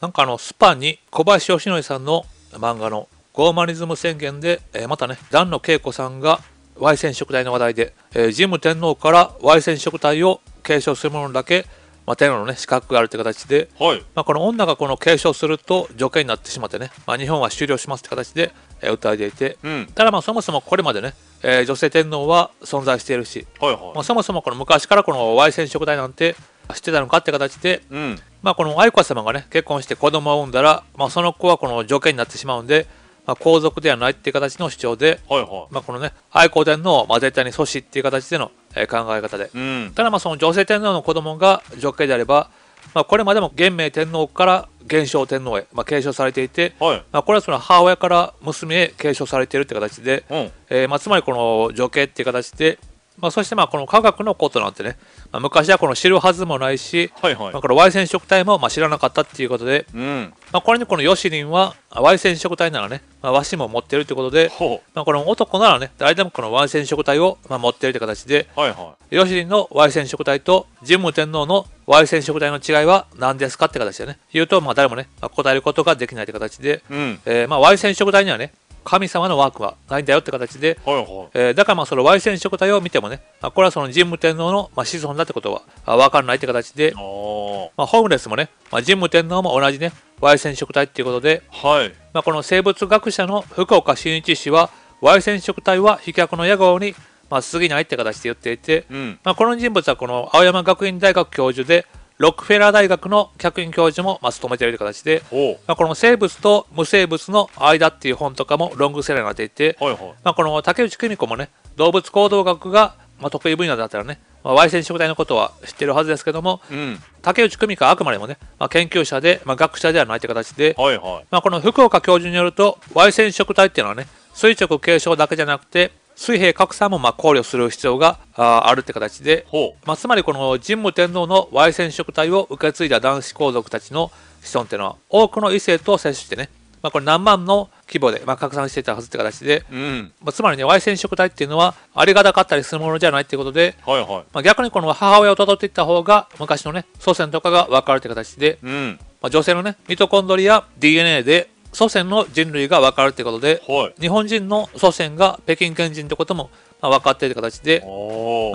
なんかあの、スパに小林義則さんの漫画のゴーマニズム宣言で、えー、またね、段野恵子さんが Y 染色体の話題で、えー、天皇から Y 染色体を継承するものだけ、まあ、天皇のね、資格があるという形で、はい、まあ、この女がこの継承すると条件になってしまってね、まあ、日本は終了しますという形で、えー、歌いでいて、うん、ただまあそもそもこれまでね、えー、女性天皇は存在しているし、はいはい、まあ、そもそもこの昔からこの Y 染色体なんて、してたのかって形で、うん、まあ、この愛子様がね結婚して子供を産んだら、まあ、その子はこの条件になってしまうんで、まあ、皇族ではないっていう形の主張で、はいはい、まあ、このね愛子天皇を、まあ、絶対に阻止っていう形での、え考え方で、うん、ただまあその女性天皇の子供が女系であれば、まあ、これまでも元明天皇から元正天皇へ、まあ、継承されていて、はい、まあ、これはその母親から娘へ継承されているって形で、うん、えー、まあ、つまりこの女系っていう形で、まあ、そしてまあこの科学のことなんてね、まあ、昔はこの知るはずもないし、はいはいまあ、この Y 染色体もまあ知らなかったっていうことで、うん、まあ、これにこのヨシリンは Y 染色体ならね、まあ、和紙も持ってるということで、まあ、この男ならね誰でもこの Y 染色体をまあ持ってるって形で、はいはい、ヨシリンの Y 染色体と神武天皇の Y 染色体の違いは何ですかって形でね言うとまあ誰もね、まあ、答えることができないって形で、うんえー、まあ Y 染色体にはね神様のワークはないんだよって形で、はいはい、えー、だからまあその Y 染色体を見てもね、まあ、これはその神武天皇のまあ子孫だってことは分からないって形で、まあ、ホームレスもね、まあ、神武天皇も同じね Y 染色体っていうことで、はいまあ、この生物学者の福岡真一氏は Y 染色体は飛脚の野号にまあ過ぎないって形で言っていて、うん、まあ、この人物はこの青山学院大学教授でロックフェラー大学の客員教授もまあ務めている形で、まあ、この生物と無生物の間っていう本とかもロングセラーになっていて、はいはい、まあ、この竹内久美子もね、動物行動学がまあ得意分野だったらね、まあ、Y 染色体のことは知ってるはずですけども、うん、竹内久美子はあくまでもね、まあ、研究者で、まあ、学者ではないという形で、はいはい、まあ、この福岡教授によると、Y 染色体っていうのはね、垂直継承だけじゃなくて、水平格差もま考慮する必要があるって形で、まあ、つまりこの神武天皇の Y 染色体を受け継いだ男子皇族たちの子孫っていうのは多くの異性と接してね、まあ、これ何万の規模で、ま拡散していたはずって形で、うん、まあ、つまりね Y 染色体っていうのはありがたかったりするものじゃないっていうことで、はいはい、ま逆にこの母親をたどっていった方が昔のね祖先とかが分かるって形で、うん、ま女性のねミトコンドリア DNA で祖先の人類が分かるということで、はい、日本人の祖先が北京原人ということも、まあ、分かっている形で、ま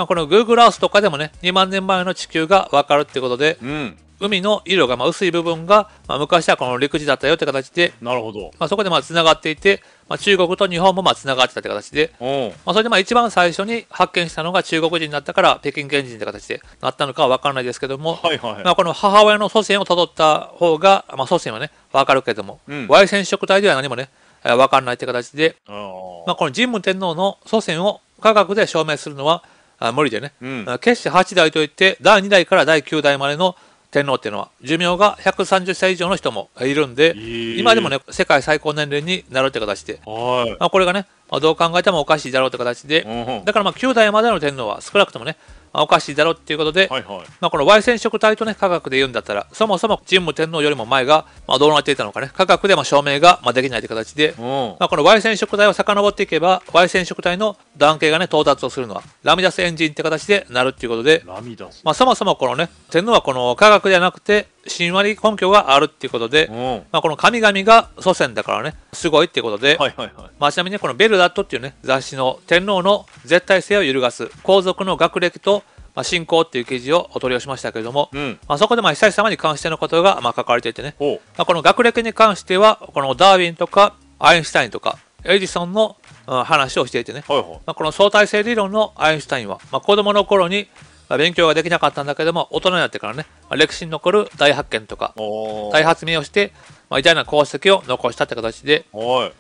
あ、この Google Earth とかでもね2万年前の地球が分かるということで、うん、海の色がまあ薄い部分が、まあ、昔はこの陸地だったよって形で、なるほど。まあ、そこでまあがっていて、まあ、中国と日本もまあがってたって形で、まあ、それでまあ一番最初に発見したのが中国人だったから北京原人って形でなったのかは分からないですけども、はいはい、まあ、この母親の祖先をたどった方が、まあ、祖先はね、分かるけども、うん、Y 染色体では何もね、分からないって形で、まあ、この神武天皇の祖先を科学で証明するのは無理でね、うん、決して8代といって第2代から第9代までの天皇っていうのは寿命が130歳以上の人もいるんで、えー、今でもね世界最高年齢になるって形で、まあ、これがね、まあ、どう考えてもおかしいだろうって形で、うん、だからまあ9代までの天皇は少なくともねおかしいだろうっていうことで、はいはい、まあ、この Y 染色体とね、科学で言うんだったら、そもそも神武天皇よりも前が、まあ、どうなっていたのかね、科学でも証明が、まあ、できないという形で、まあ、この Y 染色体を遡っていけば、Y 染色体の断型がね、到達をするのは、ラミダスエンジンって形でなるっていうことで、まあ、そもそもこのね、天皇はこの科学ではなくて、神話ま根拠があるっていうことで、まあ、この神々が祖先だからねすごいっていうことで、はいはいはいまあ、ちなみにこの「ベルダット」っていうね雑誌の天皇の絶対性を揺るがす皇族の学歴とまあ、信仰っていう記事をお取りをしましたけれども、うん、まあ、そこでまあ久石様に関してのことがまあ書かれていてね、まあ、この学歴に関してはこのダーウィンとかアインシュタインとかエジソンの話をしていてね、はいはい、まあ、この相対性理論のアインシュタインは、まあ、子供の頃に勉強ができなかったんだけども、大人になってからね、まあ、歴史に残る大発見とか、大発明をして、まあ、偉大な功績を残したって形で、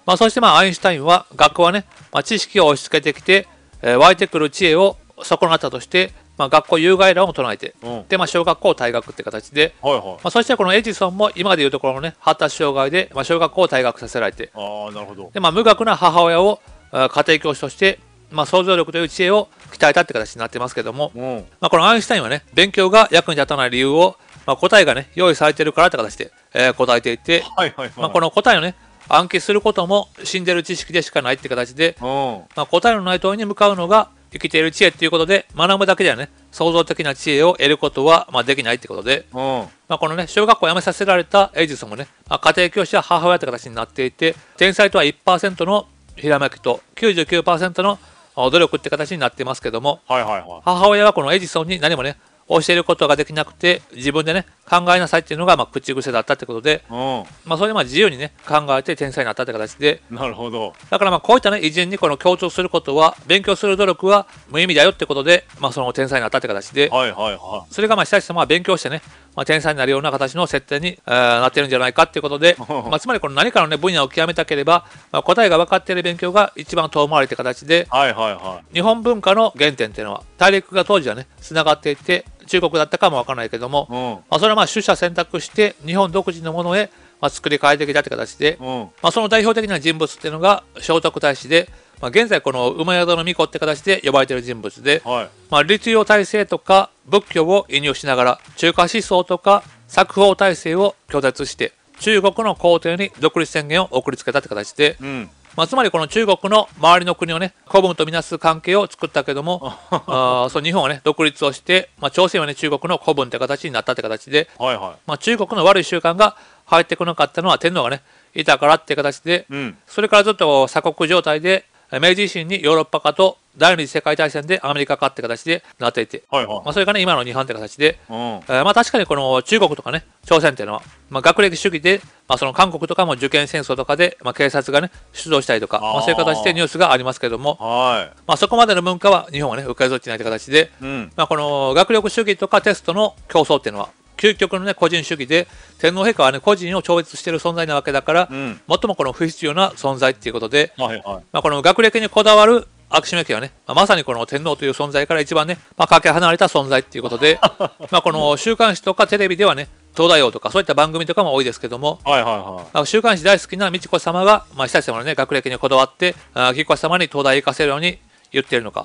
まあ、そしてまあアインシュタインは、学校はね、まあ、知識を押し付けてきて、えー、湧いてくる知恵を損なったとして、まあ、学校有害論を唱えて、うん、で、まあ、小学校退学って形で、はいはい、まあ、そしてこのエジソンも今でいうところのね発達障害で、まあ、小学校を退学させられてあなるほどで、まあ、無学な母親を家庭教師として、まあ、想像力という知恵を鍛えたって形になってますけども、うん、まあ、このアインシュタインはね、勉強が役に立たない理由を、まあ、答えがね、用意されてるからって形で、えー、答えていて、はいはいはい、まあ、この答えをね、暗記することも死んでる知識でしかないって形で、うん、まあ、答えのない問いに向かうのが生きている知恵っていうことで、学ぶだけではね、創造的な知恵を得ることは、まあ、できないってことで、うん、まあ、このね、小学校を辞めさせられたエイジソンもね、まあ、家庭教師や母親って形になっていて、天才とは1%のひらめきと99%の努力って形になってますけども、はいはいはい、母親はこのエジソンに何もね教えることができなくて自分でね考えなさいっていうのがまあ口癖だったってことで、うん、まあ、それでまあ自由にね考えて天才になったって形でなるほどだからまあこういったね偉人にこの強調することは勉強する努力は無意味だよってことで、まあ、その天才になったって形で、はいはいはい、それがまあ久石まあ勉強してね、まあ、天才になるような形の設定に、えー、なってるんじゃないかっていうことで、まあ、つまりこの何かの、ね、分野を極めたければ、まあ、答えが分かっている勉強が一番遠回りって形で、はいはいはい、日本文化の原点っていうのは大陸が当時はねつながっていて中国だったかもわからないけども、まあ、それはまあ取捨選択して日本独自のものへまあ作り変えてきたって形で、まあ、その代表的な人物っていうのが聖徳太子で、まあ、現在この馬宿の巫女って形で呼ばれてる人物で、はい、まあ、律用体制とか仏教を輸入しながら中華思想とか作法体制を拒絶して中国の皇帝に独立宣言を送りつけたって形で、うんまあ、つまりこの中国の周りの国をね、古文とみなす関係を作ったけども、あそう日本はね、独立をして、まあ、朝鮮はね、中国の古文って形になったって形で、はいはい、まあ、中国の悪い習慣が入ってこなかったのは天皇がね、いたからって形で、うん、それからずっと鎖国状態で、明治維新にヨーロッパ化と第二次世界大戦でアメリカ化って形でなっていて、はいはいまあ、それがね今の日本って形で、うん、えー、まあ、確かにこの中国とかね朝鮮っていうのは、まあ、学歴主義で、まあ、その韓国とかも受験戦争とかで、まあ、警察がね出動したりとかまあ、そういう形でニュースがありますけども、はいまあ、そこまでの文化は日本はね受け取ってないという形で、うんまあ、この学力主義とかテストの競争っていうのは究極の、ね、個人主義で天皇陛下は、ね、個人を超越している存在なわけだから、うん、最もこの不必要な存在ということで、はいはい、まあ、この学歴にこだわる秋篠家はね、まあ、まさにこの天皇という存在から一番ね、まあ、かけ離れた存在ということで まこの週刊誌とかテレビではね東大王とかそういった番組とかも多いですけども、はいはいはいまあ、週刊誌大好きな美智子様が、まあ、久りの、ね、学歴にこだわって紀子様に東大行かせるように言っているのか、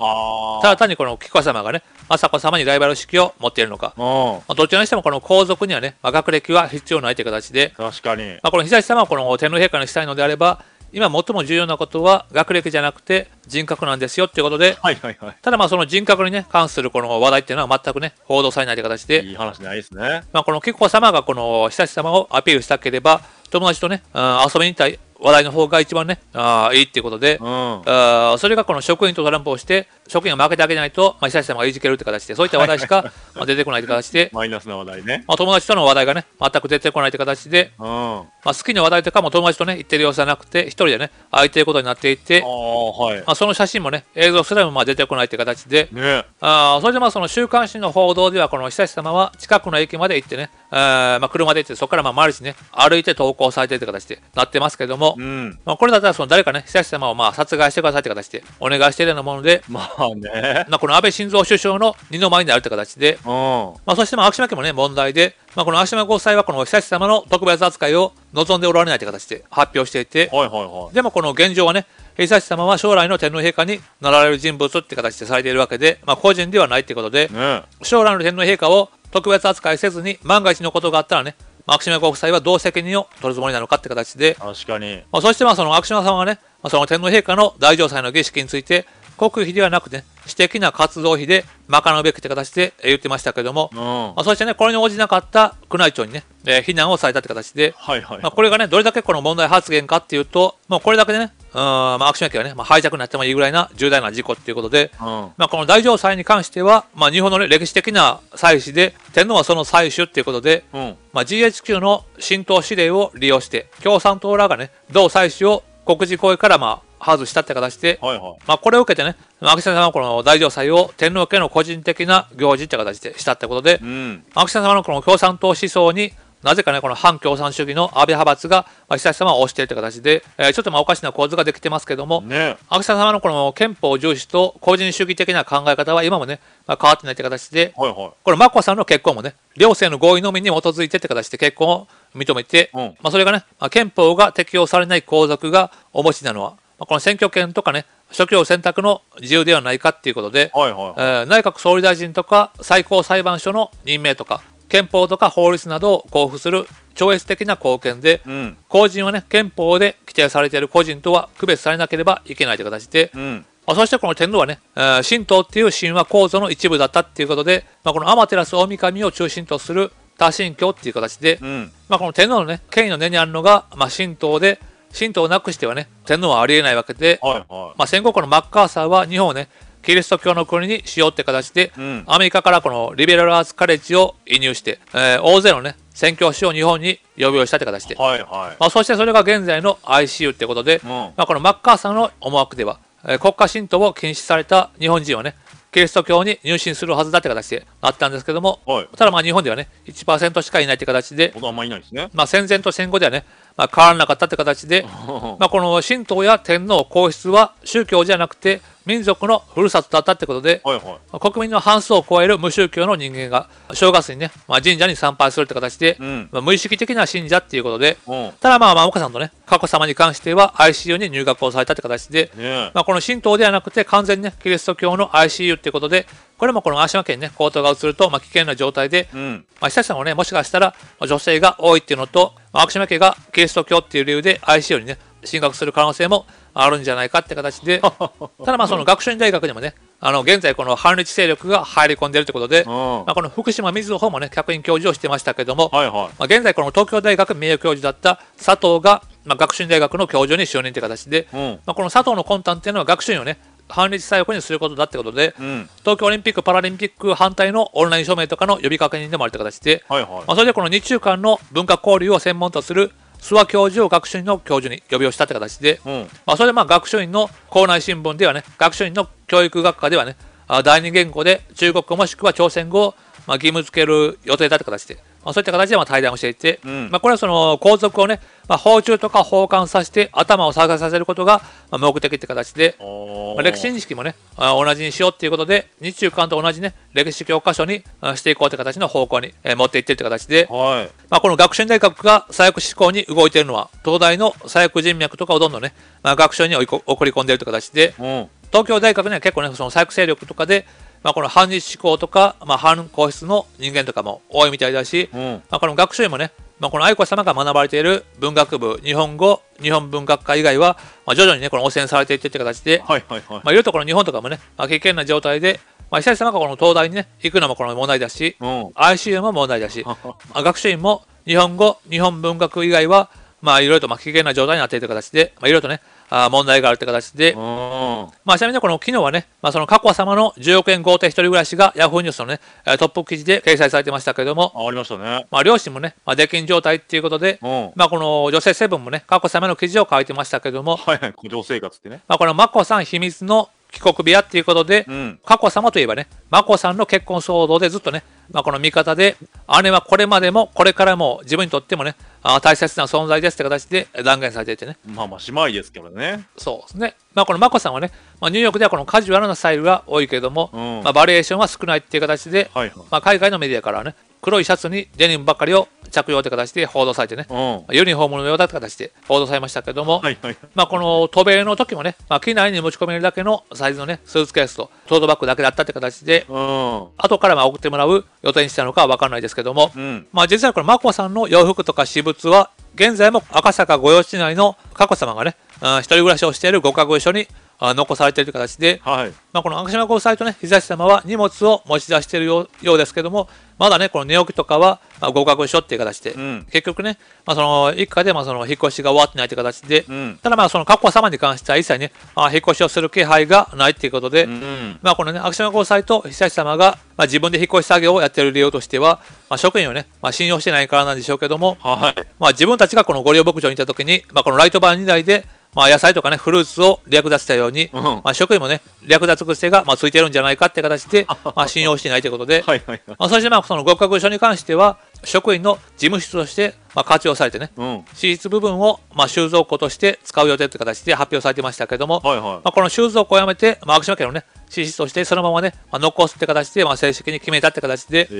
ただ単にこの紀子様がね、雅子様にライバル意識を持っているのか、まあ、どちらにしてもこの皇族にはね、まあ、学歴は必要ないという形で、確かに、まあ、この久様はこの天皇陛下にしたいのであれば、今最も重要なことは学歴じゃなくて人格なんですよということで、はいはいはい、ただまあその人格にね関するこの話題っていうのは全くね報道されないという形でいい話ないですね、まあ、この紀子様がこの悠仁様をアピールしたければ友達とね、うん、遊びに行った話題の方が一番ね、あいいっていうことで、うん、あそれがこの職員とトランプをして、職員が負けてあげないと、まあ、久志様がいじけるって形で、そういった話題しか、まあ、出てこないって形で、マイナスな話題ね。まあ、友達との話題がね、全く出てこないって形で、うん、まあ、好きな話題とかも友達とね、言ってる様子じゃなくて、一人でね、空いてることになっていて、あはいまあ、その写真もね、映像すらもまあ出てこないって形で、ね、あそれでまあ、その週刊誌の報道では、この久志様は近くの駅まで行ってね、まあ、車で行って、そこからまあ毎日ね、歩いて投稿されてるって形でなってますけれども、うんまあ、これだったらその誰かね、久志様をまあ殺害してくださいって形でお願いしているようなもので、まあね。まあ、この安倍晋三首相の二の舞になるって形で、うん、まあ、そしてまあ、昭島家もね、問題で、まあ、この昭島ご夫妻はこの久志様の特別扱いを望んでおられないいう形で発表していて、はいはいはい、でもこの現状はね、久志様は将来の天皇陛下になられる人物って形でされているわけで、まあ、個人ではないってことで、ね、将来の天皇陛下を特別扱いせずに万が一のことがあったらね、まあ、ご夫妻はどう責任を取るつもりなのかって形で確かに、まあ、そしてまあその昭島様さんはね、まあ、その天皇陛下の大乗祭の儀式について国費ではなくて、ね、私的な活動費で賄うべきという形で言ってましたけども、うん、まあ、そしてね、これに応じなかった宮内庁にね、えー、非難をされたという形で、はいはいまあ、これがね、どれだけこの問題発言かっていうと、もうこれだけでね、うんまあ、アクションがね、まあ、敗着になってもいいぐらいな重大な事故ということで、うん、まあ、この大城祭に関しては、まあ、日本の、ね、歴史的な祭祀で、天皇はその祭祀ということで、うん、まあ、GHQ の浸透指令を利用して、共産党らがね、同祭祀を国事行為からまあ外したって形で、はいはい、まあ、これを受けてね、秋篠様のこの大乗祭を天皇家の個人的な行事って形でしたってことで、うん、秋篠様のこの共産党思想になぜかね、この反共産主義の安倍派閥が、まあ、久様を推しているって形で、えー、ちょっとまあおかしな構図ができてますけども、ね、秋田様のこの憲法重視と個人主義的な考え方は今もね、まあ、変わってないって形で、はいはい、これ、眞子さんの結婚もね、両性の合意のみに基づいてって形で結婚を認めて、うん、まあ、それがね、まあ、憲法が適用されない皇族がお持ちなのは、まあ、この選挙権とかね、諸教選択の自由ではないかっていうことで、はいはいはい、えー、内閣総理大臣とか最高裁判所の任命とか、憲法とか法律などを交付する超越的な貢献で、うん、公人はね、憲法で規定されている個人とは区別されなければいけないという形で、うんそしてこの天皇はね、えー、神道っていう神話構造の一部だったっていうことで、まあ、この天照大神を中心とする多神教っていう形で、うん、まあ、この天皇のね、権威の根にあるのが、まあ、神道で、神道をなくしてはね、天皇はありえないわけで、はいはい、まあ、戦後このマッカーサーは日本をね、キリスト教の国にしようって形で、うん、アメリカからこのリベラルアーツカレッジを移入して、えー、大勢のね、宣教師を日本に呼び寄したって形で、はいはい、まあ、そしてそれが現在の ICU ってことで、うん、まあ、このマッカーサーの思惑では、えー、国家神道を禁止された日本人をね、キリスト教に入信するはずだって形であったんですけども、はい、ただまあ日本ではね、1%しかいないって形で、まあ、戦前と戦後ではね、ま変わらなかったという形で、まあ、この神道や天皇皇室は宗教じゃなくて民族のふるさとだったってことで、はいはい、国民の半数を超える無宗教の人間が正月にね、まあ、神社に参拝するって形で、うん、まあ、無意識的な信者っていうことで、うん、ただまあまあ岡さんとね佳子さまに関しては ICU に入学をされたって形で、ね、まあ、この神道ではなくて完全にねキリスト教の ICU っていうことでこれもこの足島県ね高騰が移るとまあ危険な状態で、うん、まあ、久々もねもしかしたら女性が多いっていうのとシ島家がキリスト教っていう理由で i c u にね、進学する可能性もあるんじゃないかって形で、ただまあその学習院大学にもね、あの現在この反日勢力が入り込んでいるということで、まあ、この福島みずほもね、客員教授をしてましたけども、はいはい、まあ、現在この東京大学名誉教授だった佐藤が、まあ、学習院大学の教授に就任という形で、うん、まあ、この佐藤の魂胆っていうのは学習院をね、反日左翼にすることだってことで、うん、東京オリンピック・パラリンピック反対のオンライン署名とかの呼びかけ人でもあるという形で、はいはい、まあ、それでこの日中間の文化交流を専門とする諏訪教授を学習院の教授に呼びをしたという形で、うん、まあ、それでまあ学習院の校内新聞ではね学習院の教育学科ではね第二言語で中国語もしくは朝鮮語をまあ、義務付ける予定だって形で、まあ、そういった形でまあ対談をしていて、うん、まあ、これはその皇族をね、まあ、訪中とか訪韓させて頭を下げさせることが目的って形で、まあ、歴史認識もね、あ同じにしようっていうことで、日中韓と同じね、歴史教科書にしていこうって形の方向に、持っていってるって形で、はいまあ、この学習院大学が左翼志向に動いているのは、東大の左翼人脈とかをどんどんね、まあ、学習に送り込んでるって形で、うん東京大学には結構ねその左翼勢力とかで、まあ、この反日思考とか、まあ、反皇室の人間とかも多いみたいだし、うん、まあ、この学習院もね、まあ、この愛子さまが学ばれている文学部日本語日本文学科以外は、まあ、徐々にねこの汚染されていってって形で、はいいはいまあ、いろいろとこの日本とかもね、まあ、危険な状態で、まあ、久石様がこの東大にね行くのもこの問題だし、うん、ICU も問題だし まあ学習院も日本語日本文学以外はまあいろいろとまあ危険な状態になっている形で、まあ、いろいろとねあ問題があるって形で、まあ、ちなみにこの昨日はね、まあ、その佳子様の10億円豪邸一人暮らしがヤフーニュースのね、トップ記事で掲載されてましたけれども、ありましたね。まあ、両親もね、まあ、出禁状態っていうことで、まあ、この女性セブンもね、佳子様の記事を書いてましたけれども、はいはい、女活ってね。まあ、この眞子さん秘密の帰国部屋っていうことで、うん、佳子様といえばね、眞子さんの結婚騒動でずっとね、まあ、この味方で、姉はこれまでもこれからも自分にとってもね、あ大切な存在ですって形で断言されていてね。まあまあ、姉妹ですけどね。そうですね。まあ、この眞子さんはね、まあ、ニューヨークではこのカジュアルなスタイルは多いけども、うん、まあ、バリエーションは少ないっていう形で、はいはい、まあ、海外のメディアからね、黒いシャツにデニムばっかりを着用って形で報道されてね、うん、ユニフォームのようだって形で報道されましたけども、はいはい、まあ、この渡米の時もね、まあ、機内に持ち込めるだけのサイズの、ね、スーツケースとトートバッグだけだったって形で、うん、後からまあ送ってもらう予定にしたのかは分からないですけども、うん、まあ、実はこれ、眞子さんの洋服とか私物つは、現在も赤坂御用地内の佳子さまがね、一人暮らしをしているご家具一緒に残されているという形で、はい、まあ、この赤島ご夫妻とね、日差し様は荷物を持ち出しているようですけども、まだね、この寝起きとかは、まあ、合格書っていう形で、うん、結局ね、まあ、その一家でまあその引っ越しが終わってないという形で、うん、ただまあその佳子様に関しては一切ね、まあ、引っ越しをする気配がないということで、うん、まあこのね、秋島交際と久志様が、まあ、自分で引っ越し作業をやっている理由としては、まあ、職員をね、まあ、信用してないからなんでしょうけども、はい、まあ自分たちがこの御料牧場にいたときに、まあ、このライトバン2台で、まあ、野菜とかね、フルーツを略奪したように、うんまあ、職員もね、略奪癖が、まあ、ついてるんじゃないかって形で、まあ、信用していないということで、はいはいはいまあ、そして、まあ、その合格書に関しては、職員の事務室として、まあ、活用されてね、うん、支出部分を、まあ、収蔵庫として使う予定って形で発表されてましたけども、はいはいまあ、この収蔵庫をやめて、まあ、昭島県のね、支出としてそのままね、まあ、残すって形で、まあ、正式に決めたって形で、え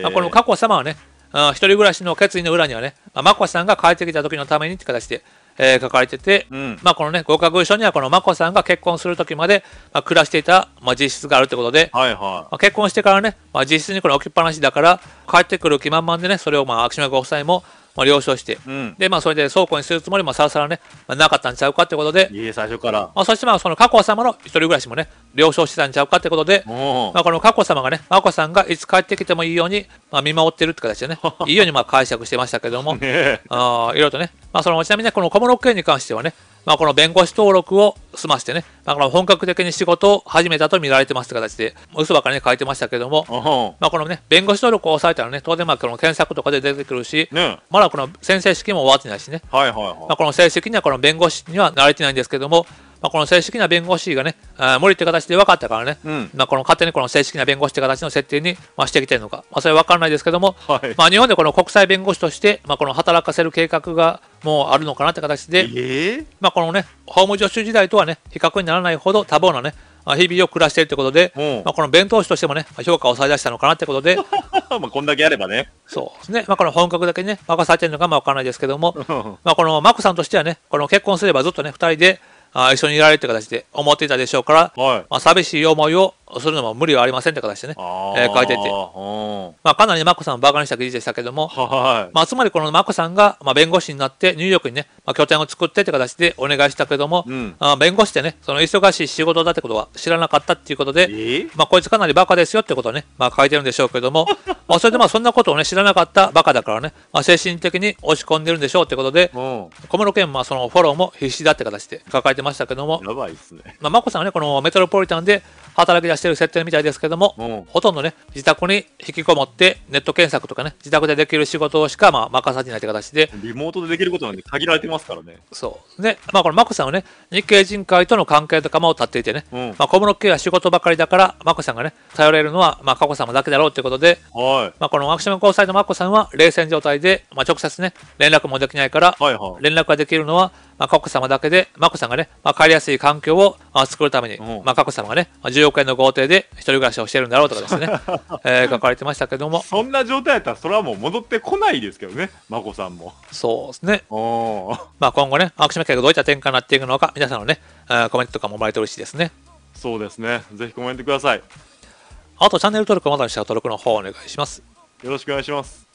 ーまあ、この佳子様はね、一人暮らしの決意の裏にはね、まあ、眞子さんが帰ってきた時のためにって形で、えー、書かれてて、うん、まあこのね、合格書にはこの眞子さんが結婚する時まで、まあ、暮らしていた、まあ、実質があるってことで、はいはい、まあ、結婚してからね、まあ、実質にこれ置きっぱなしだから、帰ってくる気満々でね、それをまあ秋島ご夫妻も、まあ、了承して、うん、で、まあ、それで倉庫にするつもりもさらさらね、まあ、なかったんちゃうかってことで、いい最初から。まあ、そしてまあ、その佳子様の一人暮らしもね、了承してたんちゃうかってことで、まあ、この佳子様がね、眞子さんがいつ帰ってきてもいいように、まあ、見守ってるって形でね、いいようにまあ解釈してましたけども、ね、あいろいろとね、まあ、そのちなみにね、この小室圭に関してはね、まあ、この弁護士登録を済ましてね、まあ、この本格的に仕事を始めたと見られてますいう形で、嘘ばかりね、書いてましたけども、まあ、このね、弁護士登録を押さえたらね、当然まあこの検索とかで出てくるし、ね、まだこの先生式も終わってないしね、はいはいはい、まあ、この正式にはこの弁護士には慣れてないんですけども、まあ、この正式な弁護士がね、あ森って形で分かったからね、うん、まあ、この勝手にこの正式な弁護士って形の設定に、まあ、してきてるのか、まあ、それは分からないですけども、はい、まあ、日本でこの国際弁護士として、まあ、この働かせる計画がもうあるのかなって形で、えー、まあ、このね、法務助手時代とはね、比較にならないほど多忙なね、日々を暮らしているということで、うん、まあ、この弁当士としてもね、評価をされ出したのかなということで、まあこんだけあればね。そうですね、まあ、この本格だけね、任されてるのかもわからないですけども、まあこのマクさんとしてはね、この結婚すればずっとね、2人で、あ一緒にいられるって形で思っていたでしょうから、はい、まあ、寂しい思いをするのも無理はありませんって形でね、えー、書いてて、まあ、かなり、眞子さんをバカにした記事でしたけども、はいまあ、つまりこのマ子さんが、まあ、弁護士になってニューヨークにね、まあ、拠点を作ってって形でお願いしたけども、うん、あ弁護士ってねその忙しい仕事だってことは知らなかったっていうことで、えー、まあ、こいつかなりバカですよってことをね、まあ、書いてるんでしょうけども まあそれでまあそんなことをね知らなかったバカだからね、まあ、精神的に落ち込んでるんでしょうってことで小室健もそのフォローも必死だって形で抱えてましたけどもやばいっすね、まあ、マコさんはねこのメトロポリタンで働き出ししてる設定みたいですけども、うん、ほとんどね、自宅に引きこもって、ネット検索とかね、自宅でできる仕事しかまあ任されないという形で。リモートでできることなんで限られてますからね。そう。で、まあこのマコさんはね、日系人会との関係とかも立っていてね、うん、まあ小室家は仕事ばかりだから、マコさんがね、頼れるのはまあ佳子さまだけだろうということで、はい、まあこのアクシン交際のマコさんは冷戦状態で、まあ直接ね、連絡もできないから、はいはい、連絡ができるのはまあ、佳子様だけで、眞子さんがね、まあ、帰りやすい環境を、まあ、作るために、まあ、佳子さまがね、まあ、10億円の豪邸で一人暮らしをしてるんだろうとかですね、えー、書かれてましたけども。そんな状態やったら、それはもう戻ってこないですけどね、眞子さんも。そうですね。おまあ、今後ね、青島家がどういった展開になっていくのか、皆さんのね、えー、コメントとかももらえて嬉しいですね。そうですね。ぜひコメントください。あと、チャンネル登録をまだにした登録の方お願いします。よろしくお願いします。